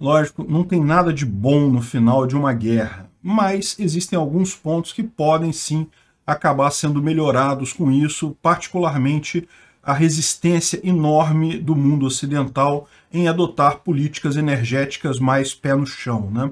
Lógico, não tem nada de bom no final de uma guerra, mas existem alguns pontos que podem sim acabar sendo melhorados com isso, particularmente a resistência enorme do mundo ocidental em adotar políticas energéticas mais pé no chão. Né?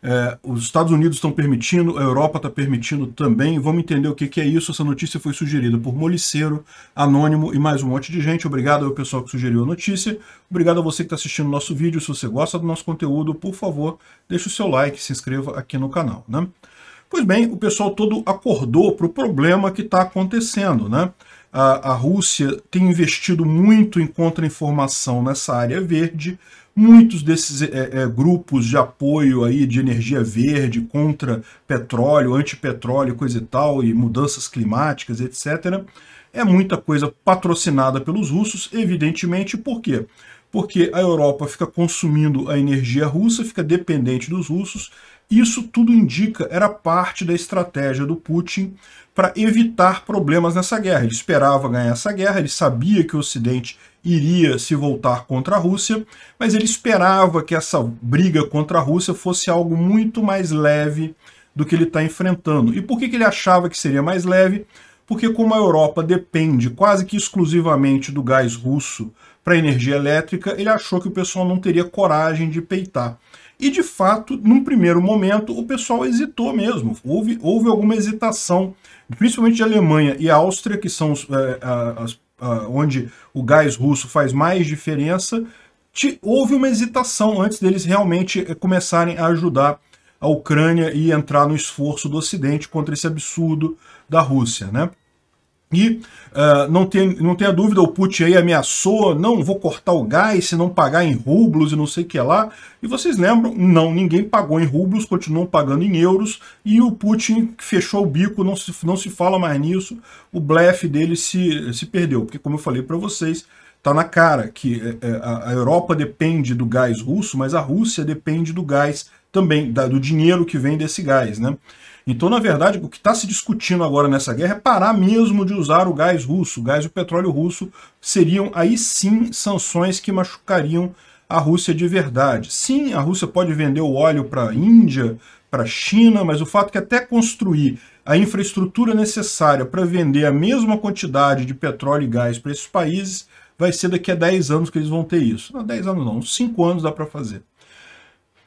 É, os Estados Unidos estão permitindo, a Europa está permitindo também. Vamos entender o que, que, é isso. Essa notícia foi sugerida por Moliceiro, Anônimo e mais um monte de gente. Obrigado ao pessoal que sugeriu a notícia. Obrigado a você que está assistindo o nosso vídeo. Se você gosta do nosso conteúdo, por favor, deixe o seu like, se inscreva aqui no canal. Né? Pois bem, o pessoal todo acordou para o problema que está acontecendo. Né? A, a Rússia tem investido muito em contra-informação nessa área verde, Muitos desses é, é, grupos de apoio aí de energia verde contra petróleo, antipetróleo, coisa e tal, e mudanças climáticas, etc., é muita coisa patrocinada pelos russos, evidentemente, por quê? Porque a Europa fica consumindo a energia russa, fica dependente dos russos, isso tudo indica era parte da estratégia do Putin para evitar problemas nessa guerra. Ele esperava ganhar essa guerra, ele sabia que o Ocidente iria se voltar contra a Rússia, mas ele esperava que essa briga contra a Rússia fosse algo muito mais leve do que ele está enfrentando. E por que, que ele achava que seria mais leve? Porque como a Europa depende quase que exclusivamente do gás russo para energia elétrica, ele achou que o pessoal não teria coragem de peitar. E, de fato, num primeiro momento, o pessoal hesitou mesmo. Houve, houve alguma hesitação, principalmente de Alemanha e Áustria, que são é, as, a, onde o gás russo faz mais diferença. Houve uma hesitação antes deles realmente eh, começarem a ajudar a Ucrânia e entrar no esforço do Ocidente contra esse absurdo da Rússia, né? E uh, não, tem, não tenha dúvida, o Putin aí ameaçou, não, vou cortar o gás se não pagar em rublos e não sei o que lá. E vocês lembram? Não, ninguém pagou em rublos, continuam pagando em euros. E o Putin fechou o bico, não se, não se fala mais nisso. O blefe dele se, se perdeu, porque como eu falei para vocês, tá na cara que eh, eh, a Europa depende do gás russo, mas a Rússia depende do gás também, da, do dinheiro que vem desse gás, né? Então, na verdade, o que está se discutindo agora nessa guerra é parar mesmo de usar o gás russo. O gás e o petróleo russo seriam aí sim sanções que machucariam a Rússia de verdade. Sim, a Rússia pode vender o óleo para a Índia, para a China, mas o fato é que até construir a infraestrutura necessária para vender a mesma quantidade de petróleo e gás para esses países vai ser daqui a 10 anos que eles vão ter isso. Não, 10 anos não, 5 anos dá para fazer.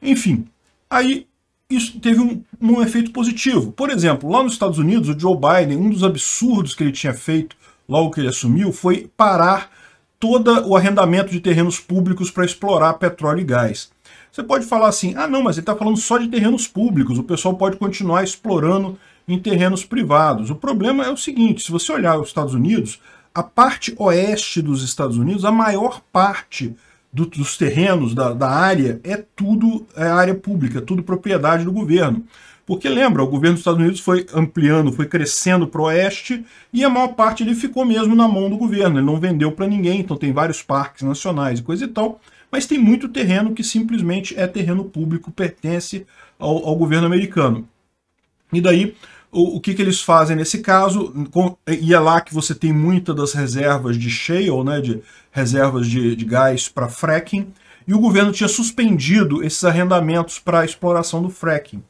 Enfim, aí isso teve um, um efeito positivo. Por exemplo, lá nos Estados Unidos, o Joe Biden, um dos absurdos que ele tinha feito logo que ele assumiu foi parar todo o arrendamento de terrenos públicos para explorar petróleo e gás. Você pode falar assim, ah não, mas ele está falando só de terrenos públicos, o pessoal pode continuar explorando em terrenos privados. O problema é o seguinte, se você olhar os Estados Unidos, a parte oeste dos Estados Unidos, a maior parte do, dos terrenos, da, da, área, é tudo é área pública, é tudo propriedade do governo. Porque lembra, o governo dos Estados Unidos foi ampliando, foi crescendo para o oeste e a maior parte ele ficou mesmo na mão do governo. Ele não vendeu para ninguém, então tem vários parques nacionais e coisa e tal. Mas tem muito terreno que simplesmente é terreno público, pertence ao, ao governo americano. E daí o, o que, que eles fazem nesse caso? Com, e é lá que você tem muitas das reservas de shale, né, de reservas de, de gás para fracking, e o governo tinha suspendido esses arrendamentos para exploração do fracking.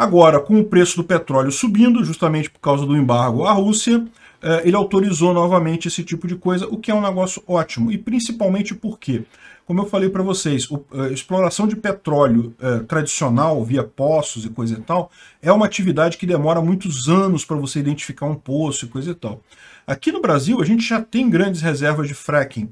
Agora, com o preço do petróleo subindo, justamente por causa do embargo à Rússia, eh, ele autorizou novamente esse tipo de coisa, o que é um negócio ótimo. E principalmente porque, como eu falei para vocês, a eh, exploração de petróleo eh, tradicional, via poços e coisa e tal, é uma atividade que demora muitos anos para você identificar um poço e coisa e tal. Aqui no Brasil, a gente já tem grandes reservas de fracking.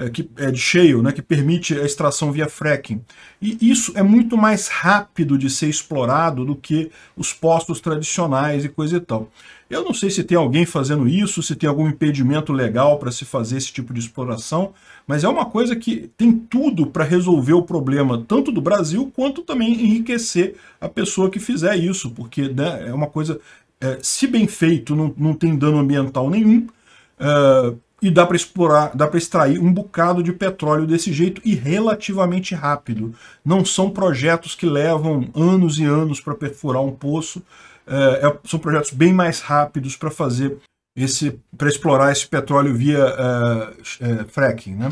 É, que, é, de cheio, né, que permite a extração via fracking. E isso é muito mais rápido de ser explorado do que os postos tradicionais e coisa e tal. Eu não sei se tem alguém fazendo isso, se tem algum impedimento legal para se fazer esse tipo de exploração, mas é uma coisa que tem tudo para resolver o problema, tanto do Brasil quanto também enriquecer a pessoa que fizer isso, porque né, é uma coisa, é, se bem feito, não, não tem dano ambiental nenhum, Uh, e dá para explorar, dá para extrair um bocado de petróleo desse jeito e relativamente rápido. Não são projetos que levam anos e anos para perfurar um poço, é, é, são projetos bem mais rápidos para fazer esse, para explorar esse petróleo via é, é, fracking, né?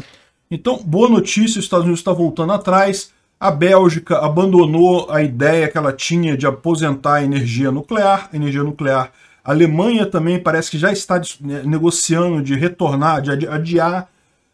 Então, boa notícia, os Estados Unidos está voltando atrás. A Bélgica abandonou a ideia que ela tinha de aposentar a energia nuclear. A energia nuclear a Alemanha também parece que já está né, negociando de retornar, de adiar.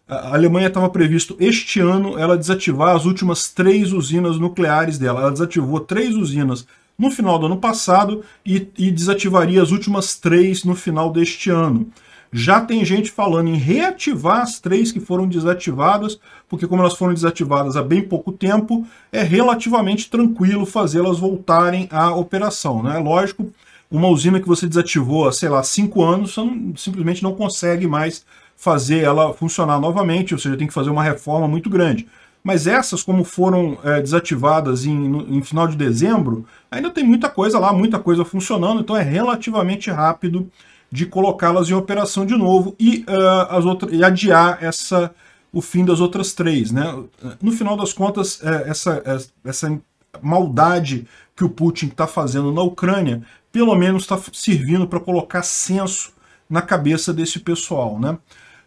A Alemanha estava previsto este ano ela desativar as últimas três usinas nucleares dela. Ela desativou três usinas no final do ano passado e, e desativaria as últimas três no final deste ano. Já tem gente falando em reativar as três que foram desativadas, porque como elas foram desativadas há bem pouco tempo, é relativamente tranquilo fazê-las voltarem à operação. Né? Lógico, uma usina que você desativou há, sei lá, cinco anos, você não, simplesmente não consegue mais fazer ela funcionar novamente, ou seja, tem que fazer uma reforma muito grande. Mas essas, como foram é, desativadas em, no, em final de dezembro, ainda tem muita coisa lá, muita coisa funcionando, então é relativamente rápido de colocá-las em operação de novo e, uh, as outras, e adiar essa, o fim das outras três. Né? No final das contas, é, essa, é, essa maldade que o Putin está fazendo na Ucrânia pelo menos está servindo para colocar senso na cabeça desse pessoal. Né?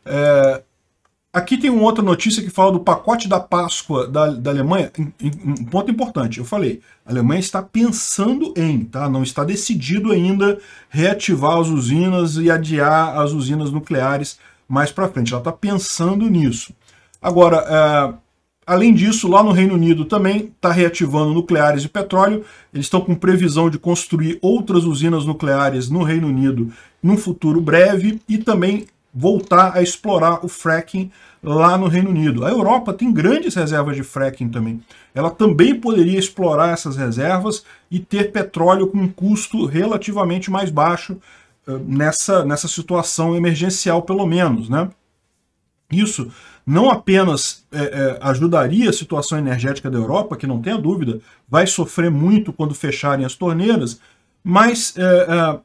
É, aqui tem uma outra notícia que fala do pacote da Páscoa da, da Alemanha. Um ponto importante, eu falei, a Alemanha está pensando em, tá? não está decidido ainda reativar as usinas e adiar as usinas nucleares mais para frente. Ela está pensando nisso. Agora, é, Além disso, lá no Reino Unido também está reativando nucleares e petróleo. Eles estão com previsão de construir outras usinas nucleares no Reino Unido num futuro breve e também voltar a explorar o fracking lá no Reino Unido. A Europa tem grandes reservas de fracking também. Ela também poderia explorar essas reservas e ter petróleo com um custo relativamente mais baixo eh, nessa, nessa situação emergencial, pelo menos. Né? Isso não apenas é, é, ajudaria a situação energética da Europa, que não tenha dúvida, vai sofrer muito quando fecharem as torneiras, mas é, é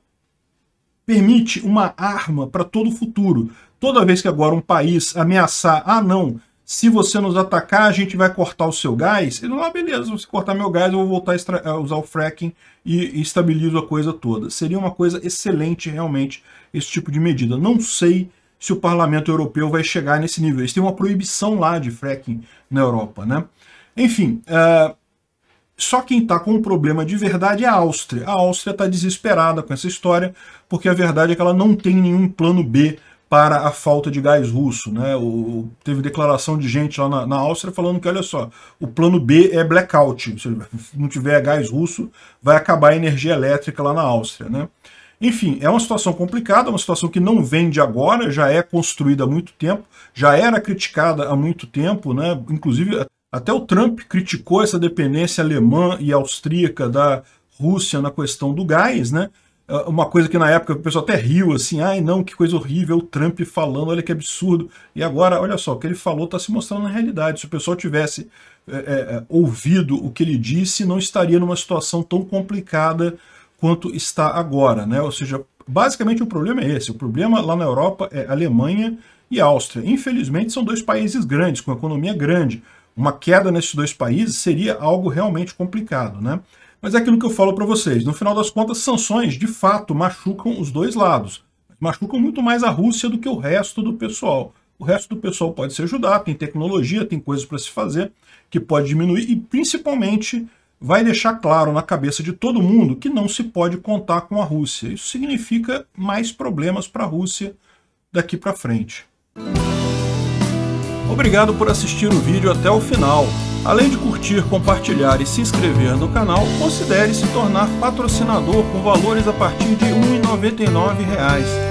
permite uma arma para todo o futuro. Toda vez que agora um país ameaçar, ah não, se você nos atacar, a gente vai cortar o seu gás, ele, ah beleza, se cortar meu gás, eu vou voltar a usar o fracking e, e estabilizo a coisa toda. Seria uma coisa excelente realmente esse tipo de medida. Não sei se o parlamento europeu vai chegar nesse nível. Eles têm uma proibição lá de fracking na Europa, né? Enfim, uh, só quem está com um problema de verdade é a Áustria. A Áustria está desesperada com essa história, porque a verdade é que ela não tem nenhum plano B para a falta de gás russo. Né? O, teve declaração de gente lá na, na, Áustria falando que, olha só, o plano B é blackout. Se não tiver gás russo, vai acabar a energia elétrica lá na Áustria. Né? Enfim, é uma situação complicada, uma situação que não vende agora, já é construída há muito tempo, já era criticada há muito tempo, né? inclusive até o Trump criticou essa dependência alemã e austríaca da Rússia na questão do gás, né? É uma coisa que na época o pessoal até riu, assim, ai não, que coisa horrível, o Trump falando, olha que absurdo. E agora, olha só, o que ele falou está se mostrando na realidade. Se o pessoal tivesse é, é, é, ouvido o que ele disse, não estaria numa situação tão complicada quanto está agora, né? Ou seja, basicamente o problema é esse. O problema lá na Europa é Alemanha e Áustria. Infelizmente, são dois países grandes, com economia grande. Uma queda nesses dois países seria algo realmente complicado, né? Mas é aquilo que eu falo para vocês. No final das contas, sanções de fato machucam os dois lados. Machucam muito mais a Rússia do que o resto do pessoal. O resto do pessoal pode se ajudar, tem tecnologia, tem coisas para se fazer que pode diminuir e principalmente vai deixar claro na cabeça de todo mundo que não se pode contar com a Rússia. Isso significa mais problemas para a Rússia daqui para frente. Obrigado por assistir o vídeo até o final. Além de curtir, compartilhar e se inscrever no canal, considere se tornar patrocinador com valores a partir de R$ 1,99